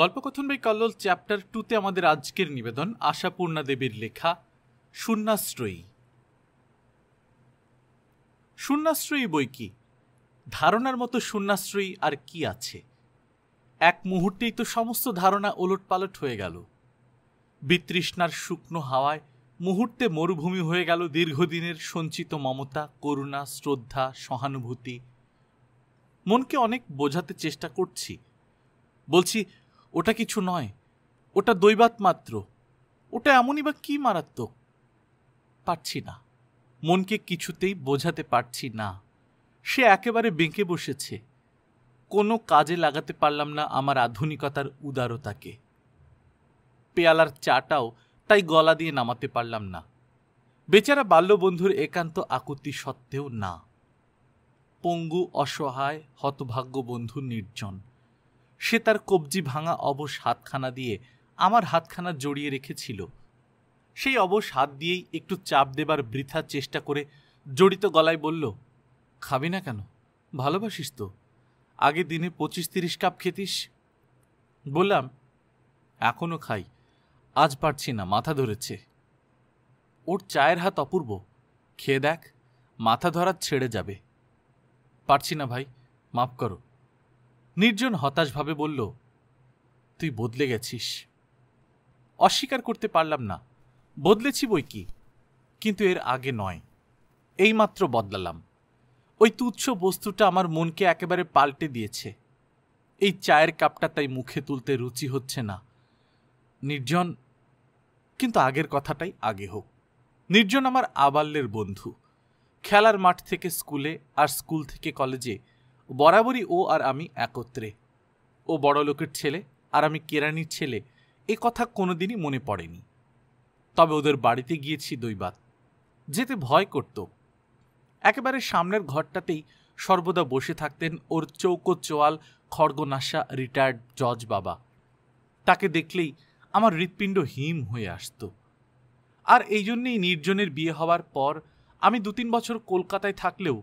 গল্পকথন by Kallol chapter টুতে আমাদের আজকের নিবেদন আশাপূর্ণা দেবীর লেখা শূন্যাশ্রয়ী শূন্যাশ্রয়ী বই কি ধারণার মতো শূন্যাশ্রয়ী আর কি আছে এক মুহূর্তেই তো সমস্ত ধারণা ওলটপালট হয়ে গেল বিতৃষ্ণার শুকনো হাওয়ায় মুহূর্তে মরুভূমি হয়ে গেল দীর্ঘদিনের সঞ্চিত মমতা করুণা শ্রদ্ধা সহানুভূতি মনকে অনেক বোঝাতে চেষ্টা করছি বলছি ওটা কিছু নয় ওটা দৈবাত মাত্র ওটা এমনই বা কী মারাত্মক পারছি না মনকে কিছুতেই বোঝাতে পারছি না সে একেবারে বেঁকে বসেছে কোনো কাজে লাগাতে পারলাম না আমার আধুনিকতার উদারতাকে পেয়ালার চাটাও তাই গলা দিয়ে নামাতে পারলাম না বেচারা বাল্যবন্ধুর একান্ত আকুতি সত্ত্বেও না পঙ্গু অসহায় হতভাগ্য বন্ধু নির্জন সে তার কবজি ভাঙা অবশ হাতখানা দিয়ে আমার হাতখানা জড়িয়ে রেখেছিল সেই অবশ হাত দিয়েই একটু চাপ দেবার বৃথা চেষ্টা করে জড়িত গলায় বলল খাবি না কেন ভালোবাসিস তো আগে দিনে পঁচিশ তিরিশ কাপ খেতিস বললাম এখনও খাই আজ পারছি না মাথা ধরেছে ওর চায়ের হাত অপূর্ব খেয়ে দেখ মাথা ধরা ছেড়ে যাবে পারছি না ভাই মাফ করো নির্জন হতাশভাবে বলল তুই বদলে গেছিস অস্বীকার করতে পারলাম না বদলেছি বই কি কিন্তু এর আগে নয় এইমাত্র বদলালাম ওই তুচ্ছ বস্তুটা আমার মনকে একেবারে পাল্টে দিয়েছে এই চায়ের কাপটা তাই মুখে তুলতে রুচি হচ্ছে না নির্জন কিন্তু আগের কথাটাই আগে হোক নির্জন আমার আবাল্যের বন্ধু খেলার মাঠ থেকে স্কুলে আর স্কুল থেকে কলেজে বরাবরই ও আর আমি একত্রে ও বড় লোকের ছেলে আর আমি কেরানির ছেলে এ কথা কোনোদিনই মনে পড়েনি তবে ওদের বাড়িতে গিয়েছি দৈবাত যেতে ভয় করত একেবারে সামনের ঘরটাতেই সর্বদা বসে থাকতেন ওর চৌকো চোয়াল খড়গনাশা রিটায়ার্ড জজ বাবা তাকে দেখলেই আমার হৃৎপিণ্ড হিম হয়ে আসত আর এই জন্যেই নির্জনের বিয়ে হওয়ার পর আমি দু তিন বছর কলকাতায় থাকলেও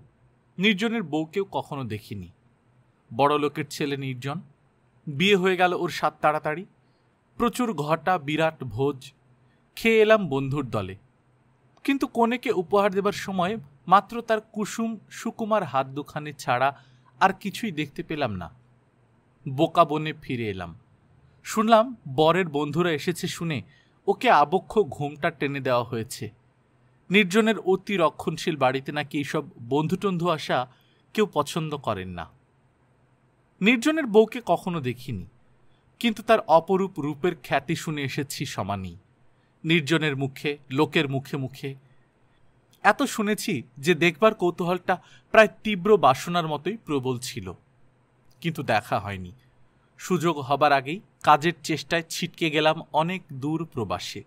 নির্জনের বউকেও কখনো দেখিনি বড় লোকের ছেলে নির্জন বিয়ে হয়ে গেল ওর সাত তাড়াতাড়ি প্রচুর ঘটা বিরাট ভোজ খেয়ে এলাম বন্ধুর দলে কিন্তু কনেকে উপহার দেবার সময় মাত্র তার কুসুম সুকুমার হাত দুখানে ছাড়া আর কিছুই দেখতে পেলাম না বোকা বনে ফিরে এলাম শুনলাম বরের বন্ধুরা এসেছে শুনে ওকে আবক্ষ ঘুমটা টেনে দেওয়া হয়েছে নির্জনের অতি রক্ষণশীল বাড়িতে নাকি এইসব বন্ধুটন্ধু আসা কেউ পছন্দ করেন না নির্জনের বউকে কখনো দেখিনি কিন্তু তার অপরূপ রূপের খ্যাতি শুনে এসেছি সমানই নির্জনের মুখে লোকের মুখে মুখে এত শুনেছি যে দেখবার কৌতূহলটা প্রায় তীব্র বাসনার মতোই প্রবল ছিল কিন্তু দেখা হয়নি সুযোগ হবার আগেই কাজের চেষ্টায় ছিটকে গেলাম অনেক দূর প্রবাসে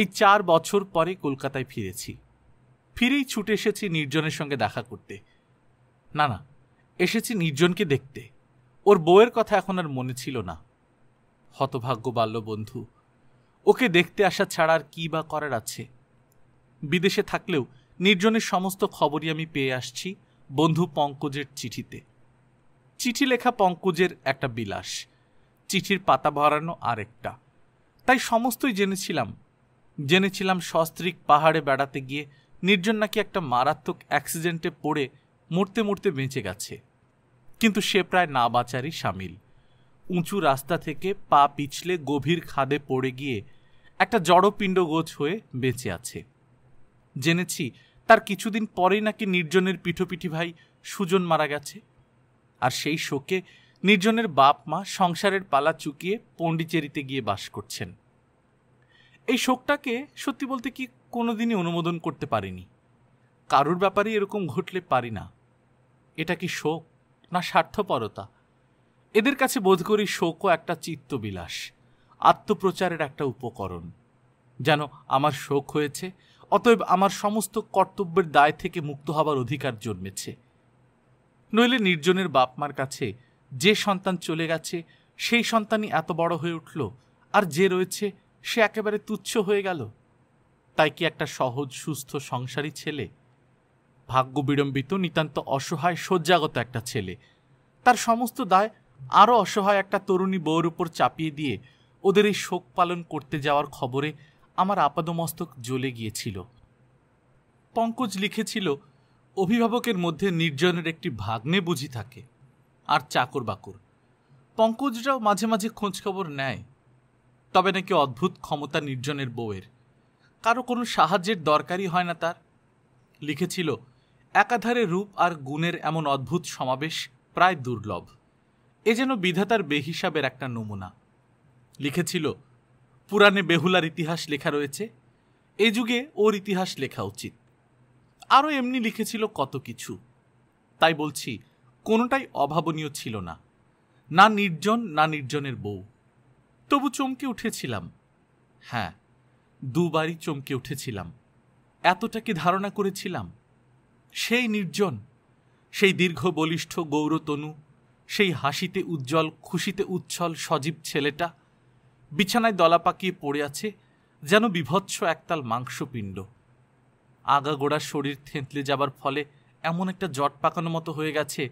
এই চার বছর পরে কলকাতায় ফিরেছি ফিরেই ছুটে এসেছি নির্জনের সঙ্গে দেখা করতে না না এসেছি নির্জনকে দেখতে ওর বউয়ের কথা এখন আর মনে ছিল না হতভাগ্য বাল্য বন্ধু ওকে দেখতে আসা ছাড়া আর কী বা করার আছে বিদেশে থাকলেও নির্জনের সমস্ত খবরই আমি পেয়ে আসছি বন্ধু পঙ্কজের চিঠিতে চিঠি লেখা পঙ্কজের একটা বিলাস চিঠির পাতা ভরানো আরেকটা তাই সমস্তই জেনেছিলাম জেনেছিলাম সস্ত্রিক পাহাড়ে বেড়াতে গিয়ে নির্জন নাকি একটা মারাত্মক অ্যাক্সিডেন্টে পড়ে মরতে মরতে বেঁচে গেছে কিন্তু সে প্রায় না বাঁচারই সামিল উঁচু রাস্তা থেকে পা পিছলে গভীর খাদে পড়ে গিয়ে একটা জড়পিণ্ডগোছ হয়ে বেঁচে আছে জেনেছি তার কিছুদিন পরেই নাকি নির্জনের পিঠোপিঠি ভাই সুজন মারা গেছে আর সেই শোকে নির্জনের বাপ মা সংসারের পালা চুকিয়ে পণ্ডিচেরিতে গিয়ে বাস করছেন এই শোকটাকে সত্যি বলতে কি কোনোদিনই অনুমোদন করতে পারিনি কারুর ব্যাপারে এরকম ঘটলে পারি না এটা কি শোক না স্বার্থপরতা এদের কাছে বোধ করি শোকও একটা চিত্তবিলাস আত্মপ্রচারের একটা উপকরণ যেন আমার শোক হয়েছে অতএব আমার সমস্ত কর্তব্যের দায় থেকে মুক্ত হবার অধিকার জন্মেছে নইলে নির্জনের বাপ মার কাছে যে সন্তান চলে গেছে সেই সন্তানই এত বড় হয়ে উঠল আর যে রয়েছে সে একেবারে তুচ্ছ হয়ে গেল তাই কি একটা সহজ সুস্থ সংসারী ছেলে ভাগ্য বিড়ম্বিত নিতান্ত অসহায় শয্যাগত একটা ছেলে তার সমস্ত দায় আরও অসহায় একটা তরুণী বউর উপর চাপিয়ে দিয়ে ওদের এই শোক পালন করতে যাওয়ার খবরে আমার আপাদমস্তক জ্বলে গিয়েছিল পঙ্কজ লিখেছিল অভিভাবকের মধ্যে নির্জনের একটি ভাগ্নে বুঝি থাকে আর চাকর বাকর পঙ্কজরাও মাঝে মাঝে খোঁজখবর নেয় তবে নাকি অদ্ভুত ক্ষমতা নির্জনের বউয়ের কারো কোনো সাহায্যের দরকারই হয় না তার লিখেছিল একাধারে রূপ আর গুণের এমন অদ্ভুত সমাবেশ প্রায় দুর্লভ এ যেন বিধাতার বেহিসাবের একটা নমুনা লিখেছিল পুরাণে বেহুলার ইতিহাস লেখা রয়েছে এ যুগে ওর ইতিহাস লেখা উচিত আরও এমনি লিখেছিল কত কিছু তাই বলছি কোনোটাই অভাবনীয় ছিল না না নির্জন না নির্জনের বউ তবু চমকে উঠেছিলাম হ্যাঁ দুবারই চমকে উঠেছিলাম এতটা কি ধারণা করেছিলাম সেই নির্জন সেই দীর্ঘ বলিষ্ঠ গৌরতনু সেই হাসিতে উজ্জ্বল খুশিতে উচ্ছল সজীব ছেলেটা বিছানায় দলা পাকিয়ে পড়ে আছে যেন বিভৎস একতাল মাংসপিণ্ড আগাগোড়া শরীর থেঁতলে যাবার ফলে এমন একটা জট পাকানো মতো হয়ে গেছে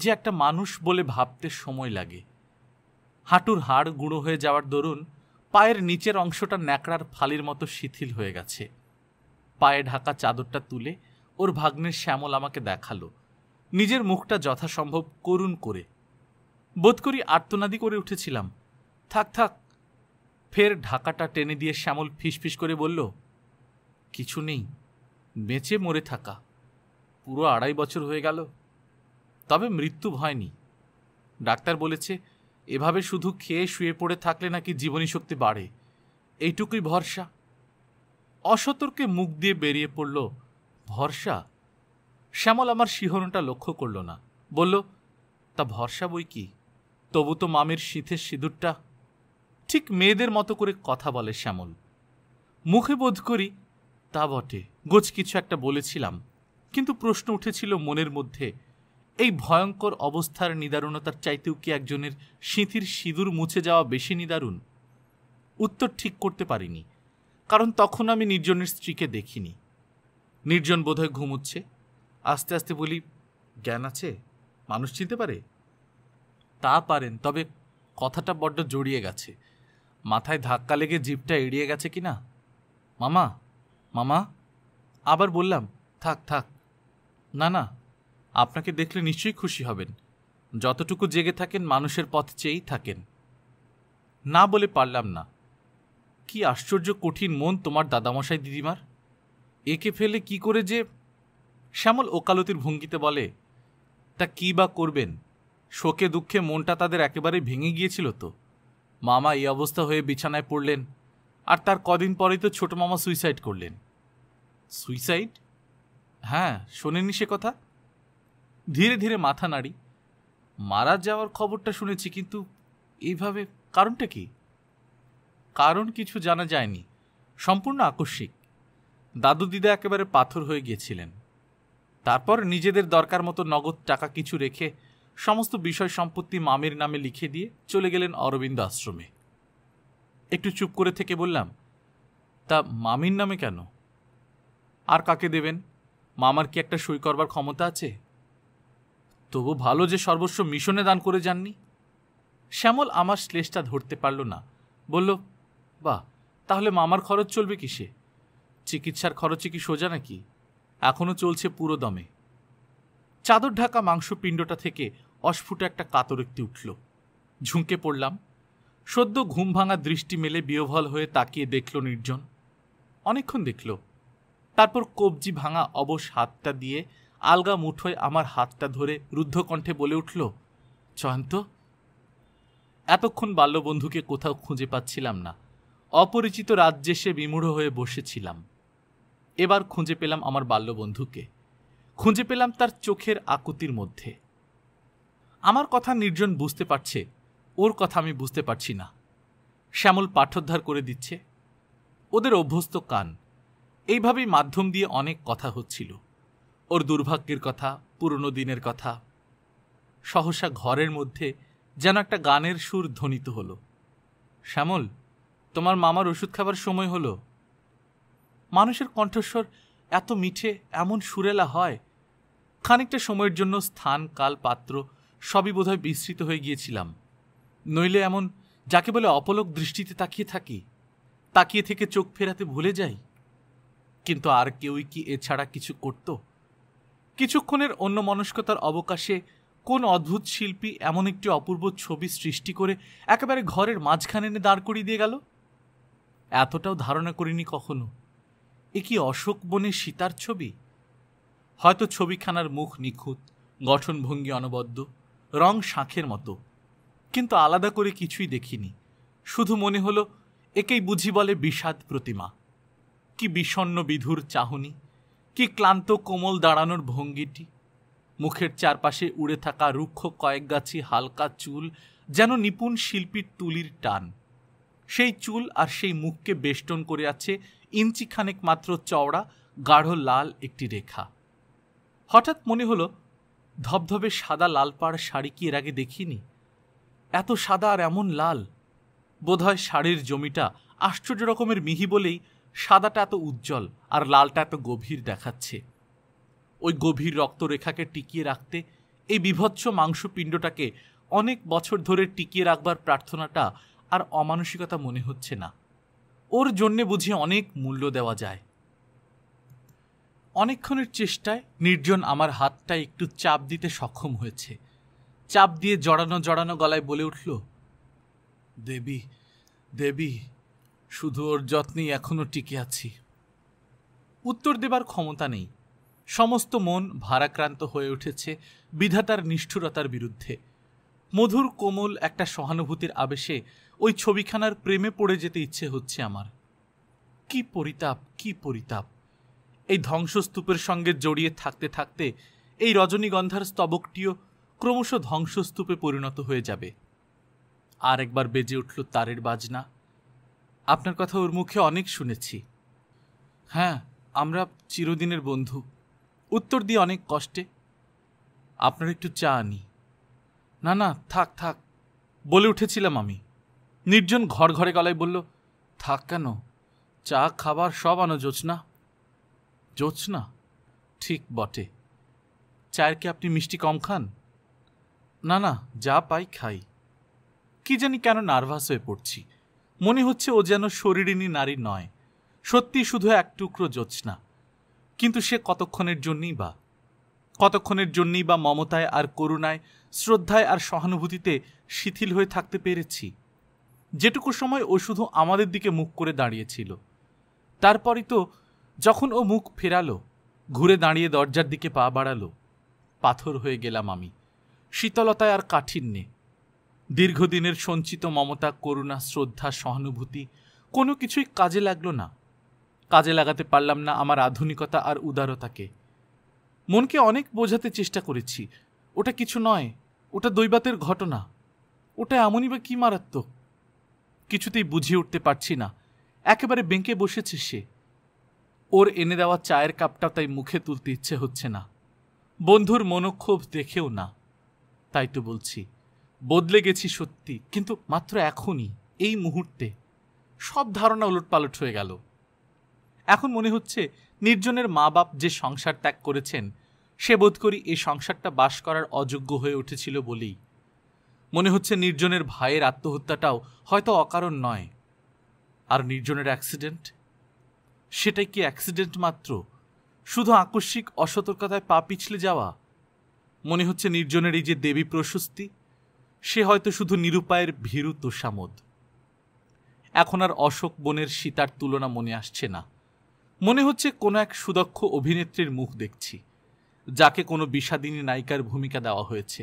যে একটা মানুষ বলে ভাবতে সময় লাগে হাঁটুর হাড় গুঁড়ো হয়ে যাওয়ার দরুন পায়ের নিচের অংশটা ন্যাকড়ার ফালির মতো শিথিল হয়ে গেছে পায়ে ঢাকা চাদরটা তুলে ওর ভাগ্নের শ্যামল আমাকে দেখালো নিজের মুখটা যথাসম্ভব করুণ করে বোধ করি আর্তনাদি করে উঠেছিলাম থাক থাক ফের ঢাকাটা টেনে দিয়ে শ্যামল ফিসফিস করে বলল কিছু নেই বেঁচে মরে থাকা পুরো আড়াই বছর হয়ে গেল তবে মৃত্যু ভয়নি ডাক্তার বলেছে এভাবে শুধু খেয়ে শুয়ে পড়ে থাকলে নাকি জীবনী শক্তি বাড়ে এইটুকুই ভরসা অসতর্কে মুখ দিয়ে বেরিয়ে পড়ল ভরসা শ্যামল আমার শিহরণটা লক্ষ্য করল না বলল তা ভরসা বই কি তবু তো মামির শীতের সিঁদুরটা ঠিক মেয়েদের মতো করে কথা বলে শ্যামল মুখে বোধ করি তা বটে গোছ কিছু একটা বলেছিলাম কিন্তু প্রশ্ন উঠেছিল মনের মধ্যে এই ভয়ঙ্কর অবস্থার নিদারুণতার চাইতেও কি একজনের সিঁথির সিঁদুর মুছে যাওয়া বেশি নিদারুণ উত্তর ঠিক করতে পারিনি কারণ তখন আমি নির্জনের স্ত্রীকে দেখিনি নির্জন বোধহয় ঘুমুচ্ছে আস্তে আস্তে বলি জ্ঞান আছে মানুষ চিনতে পারে তা পারেন তবে কথাটা বড্ড জড়িয়ে গেছে মাথায় ধাক্কা লেগে জিপটা এড়িয়ে গেছে কি না মামা মামা আবার বললাম থাক থাক না না আপনাকে দেখলে নিশ্চয়ই খুশি হবেন যতটুকু জেগে থাকেন মানুষের পথ চেয়েই থাকেন না বলে পারলাম না কি আশ্চর্য কঠিন মন তোমার দাদামশাই দিদিমার একে ফেলে কি করে যে শ্যামল ওকালতির ভঙ্গিতে বলে তা কি বা করবেন শোকে দুঃখে মনটা তাদের একেবারে ভেঙে গিয়েছিল তো মামা এই অবস্থা হয়ে বিছানায় পড়লেন আর তার কদিন পরেই তো ছোট মামা সুইসাইড করলেন সুইসাইড হ্যাঁ শোনেনি সে কথা ধীরে ধীরে মাথা নাড়ি মারা যাওয়ার খবরটা শুনেছি কিন্তু এইভাবে কারণটা কি কারণ কিছু জানা যায়নি সম্পূর্ণ আকস্মিক দাদু দিদা একেবারে পাথর হয়ে গিয়েছিলেন তারপর নিজেদের দরকার মতো নগদ টাকা কিছু রেখে সমস্ত বিষয় সম্পত্তি মামির নামে লিখে দিয়ে চলে গেলেন অরবিন্দ আশ্রমে একটু চুপ করে থেকে বললাম তা মামির নামে কেন আর কাকে দেবেন মামার কি একটা সই করবার ক্ষমতা আছে তবু ভালো যে সর্বস্ব মিশনে দান করে যাননি শ্যামল আমার শ্লেষটা ধরতে পারল না বলল বাহ তাহলে মামার খরচ চলবে কিসে চিকিৎসার খরচে কি সোজা নাকি এখনও চলছে পুরো দমে চাদর ঢাকা মাংসপিণ্ডটা থেকে অস্ফুট একটা কাতরক্তি উঠল ঝুঁকে পড়লাম সদ্য ঘুম ভাঙা দৃষ্টি মেলে বিয়ভল হয়ে তাকিয়ে দেখল নির্জন অনেকক্ষণ দেখল তারপর কবজি ভাঙা অবশ হাতটা দিয়ে আলগা মুঠোয় আমার হাতটা ধরে রুদ্ধকণ্ঠে বলে উঠল জয়ন্ত এতক্ষণ বাল্যবন্ধুকে কোথাও খুঁজে পাচ্ছিলাম না অপরিচিত রাজ্যে সে বিমূঢ় হয়ে বসেছিলাম এবার খুঁজে পেলাম আমার বাল্যবন্ধুকে খুঁজে পেলাম তার চোখের আকুতির মধ্যে আমার কথা নির্জন বুঝতে পারছে ওর কথা আমি বুঝতে পারছি না শ্যামল পাঠোদ্ধার করে দিচ্ছে ওদের অভ্যস্ত কান এইভাবেই মাধ্যম দিয়ে অনেক কথা হচ্ছিল ওর দুর্ভাগ্যের কথা পুরনো দিনের কথা সহসা ঘরের মধ্যে যেন একটা গানের সুর ধ্বনিত হলো শ্যামল তোমার মামার ওষুধ খাবার সময় হলো মানুষের কণ্ঠস্বর এত মিঠে এমন সুরেলা হয় খানিকটা সময়ের জন্য স্থান কাল পাত্র সবই বোধহয় বিস্তৃত হয়ে গিয়েছিলাম নইলে এমন যাকে বলে অপলক দৃষ্টিতে তাকিয়ে থাকি তাকিয়ে থেকে চোখ ফেরাতে ভুলে যাই কিন্তু আর কেউই কি এছাড়া কিছু করতো কিছুক্ষণের অন্য মনস্কতার অবকাশে কোন অদ্ভুত শিল্পী এমন একটি অপূর্ব ছবি সৃষ্টি করে একেবারে ঘরের মাঝখানে এনে দাঁড় করিয়ে দিয়ে গেল এতটাও ধারণা করিনি কখনো এ কি অশোক বনে সীতার ছবি হয়তো ছবিখানার মুখ নিখুঁত গঠনভঙ্গি অনবদ্য রং শাঁখের মতো কিন্তু আলাদা করে কিছুই দেখিনি শুধু মনে হলো একেই বুঝি বলে বিষাদ প্রতিমা কি বিষণ্ন বিধুর চাহনি কি ক্লান্ত কোমল দাঁড়ানোর ভঙ্গিটি মুখের চারপাশে উড়ে থাকা রুক্ষ কয়েক গাছি হালকা চুল যেন নিপুণ শিল্পীর তুলির টান সেই চুল আর সেই মুখকে বেষ্টন করে আছে ইঞ্চিখানেক মাত্র চওড়া গাঢ় লাল একটি রেখা হঠাৎ মনে হলো ধবধবে সাদা লাল পাড় শাড়ি কি এর আগে দেখিনি এত সাদা আর এমন লাল বোধহয় শাড়ির জমিটা আশ্চর্য রকমের মিহি বলেই সাদাটা এত উজ্জ্বল আর লালটা এত গভীর দেখাচ্ছে ওই গভীর রক্তরেখাকে টিকিয়ে রাখতে এই বিভৎস মাংসপিণ্ডটাকে অনেক বছর ধরে টিকিয়ে রাখবার প্রার্থনাটা আর অমানসিকতা মনে হচ্ছে না ওর জন্যে বুঝি অনেক মূল্য দেওয়া যায় অনেকক্ষণের চেষ্টায় নির্জন আমার হাতটা একটু চাপ দিতে সক্ষম হয়েছে চাপ দিয়ে জড়ানো জড়ানো গলায় বলে উঠল দেবী দেবী শুধু ওর যত্নেই এখনও টিকে আছি উত্তর দেবার ক্ষমতা নেই সমস্ত মন ভারাক্রান্ত হয়ে উঠেছে বিধাতার নিষ্ঠুরতার বিরুদ্ধে মধুর কোমল একটা সহানুভূতির আবেশে ওই ছবিখানার প্রেমে পড়ে যেতে ইচ্ছে হচ্ছে আমার কি পরিতাপ কি পরিতাপ এই ধ্বংসস্তূপের সঙ্গে জড়িয়ে থাকতে থাকতে এই রজনীগন্ধার স্তবকটিও ক্রমশ ধ্বংসস্তূপে পরিণত হয়ে যাবে আর একবার বেজে উঠল তারের বাজনা আপনার কথা ওর মুখে অনেক শুনেছি হ্যাঁ আমরা চিরদিনের বন্ধু উত্তর দিয়ে অনেক কষ্টে আপনার একটু চা আনি না না থাক থাক বলে উঠেছিলাম আমি নির্জন ঘর ঘরে গলায় বলল থাক কেন চা খাবার সব আনো জোছনা জোছনা ঠিক বটে চায়ের কি আপনি মিষ্টি কম খান না না যা পাই খাই কি জানি কেন নার্ভাস হয়ে পড়ছি মনে হচ্ছে ও যেন শরীরিনী নারী নয় সত্যি শুধু এক টুকরো জ্যোৎস্না কিন্তু সে কতক্ষণের জন্যই বা কতক্ষণের জন্যই বা মমতায় আর করুণায় শ্রদ্ধায় আর সহানুভূতিতে শিথিল হয়ে থাকতে পেরেছি যেটুকু সময় ও শুধু আমাদের দিকে মুখ করে দাঁড়িয়েছিল তারপরই তো যখন ও মুখ ফেরালো ঘুরে দাঁড়িয়ে দরজার দিকে পা বাড়ালো পাথর হয়ে গেলাম আমি শীতলতায় আর কাঠিন্যে দীর্ঘদিনের সঞ্চিত মমতা করুণা শ্রদ্ধা সহানুভূতি কোনো কিছুই কাজে লাগলো না কাজে লাগাতে পারলাম না আমার আধুনিকতা আর উদারতাকে মনকে অনেক বোঝাতে চেষ্টা করেছি ওটা কিছু নয় ওটা দৈবাতের ঘটনা ওটা এমনই বা কী মারাত্মক কিছুতেই বুঝিয়ে উঠতে পারছি না একেবারে বেঁকে বসেছে সে ওর এনে দেওয়া চায়ের কাপটা তাই মুখে তুলতে ইচ্ছে হচ্ছে না বন্ধুর মনক্ষোভ দেখেও না তাই তো বলছি বদলে গেছি সত্যি কিন্তু মাত্র এখনই এই মুহূর্তে সব ধারণা উলটপালট হয়ে গেল এখন মনে হচ্ছে নির্জনের মা বাপ যে সংসার ত্যাগ করেছেন সে বোধ করি এই সংসারটা বাস করার অযোগ্য হয়ে উঠেছিল বলেই মনে হচ্ছে নির্জনের ভাইয়ের আত্মহত্যাটাও হয়তো অকারণ নয় আর নির্জনের অ্যাক্সিডেন্ট সেটাই কি অ্যাক্সিডেন্ট মাত্র শুধু আকস্মিক অসতর্কতায় পা পিছলে যাওয়া মনে হচ্ছে নির্জনের এই যে দেবী প্রশস্তি সে হয়তো শুধু নিরুপায়ের ভীরু তোষামোদ এখন আর অশোক বনের সীতার তুলনা মনে আসছে না মনে হচ্ছে কোনো এক সুদক্ষ অভিনেত্রীর মুখ দেখছি যাকে কোনো বিষাদিনী নায়িকার ভূমিকা দেওয়া হয়েছে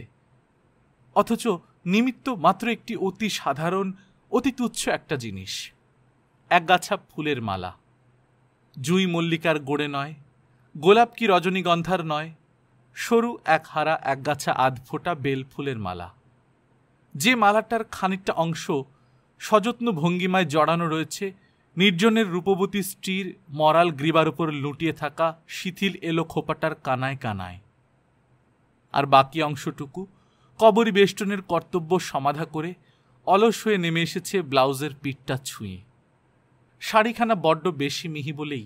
অথচ নিমিত্ত মাত্র একটি অতি সাধারণ অতি তুচ্ছ একটা জিনিস এক গাছা ফুলের মালা জুই মল্লিকার গোড়ে নয় গোলাপ কি রজনীগন্ধার নয় সরু এক হারা এক গাছা আধ ফোটা বেল ফুলের মালা যে মালাটার খানিকটা অংশ সযত্ন ভঙ্গিমায় জড়ানো রয়েছে নির্জনের রূপবতী স্ত্রীর মরাল গ্রীবার উপর লুটিয়ে থাকা শিথিল এলো খোপাটার কানায় কানায় আর বাকি অংশটুকু কবরী বেষ্টনের কর্তব্য সমাধা করে অলস হয়ে নেমে এসেছে ব্লাউজের পিঠটা ছুঁয়ে শাড়িখানা বড্ড বেশি মিহি বলেই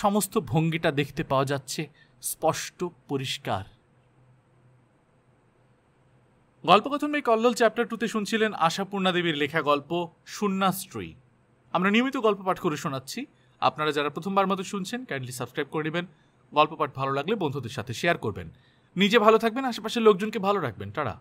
সমস্ত ভঙ্গিটা দেখতে পাওয়া যাচ্ছে স্পষ্ট পরিষ্কার বই কল্লোল চ্যাপ্টার টুতে শুনছিলেন আশাপূর্ণা দেবীর লেখা গল্প শূন্যাশ্রয়ী আমরা নিয়মিত গল্প পাঠ করে শোনাচ্ছি আপনারা যারা প্রথমবার মতো শুনছেন কাইন্ডলি সাবস্ক্রাইব করে নেবেন গল্প পাঠ ভালো লাগলে বন্ধুদের সাথে শেয়ার করবেন নিজে ভালো থাকবেন আশেপাশের লোকজনকে ভালো রাখবেন তারা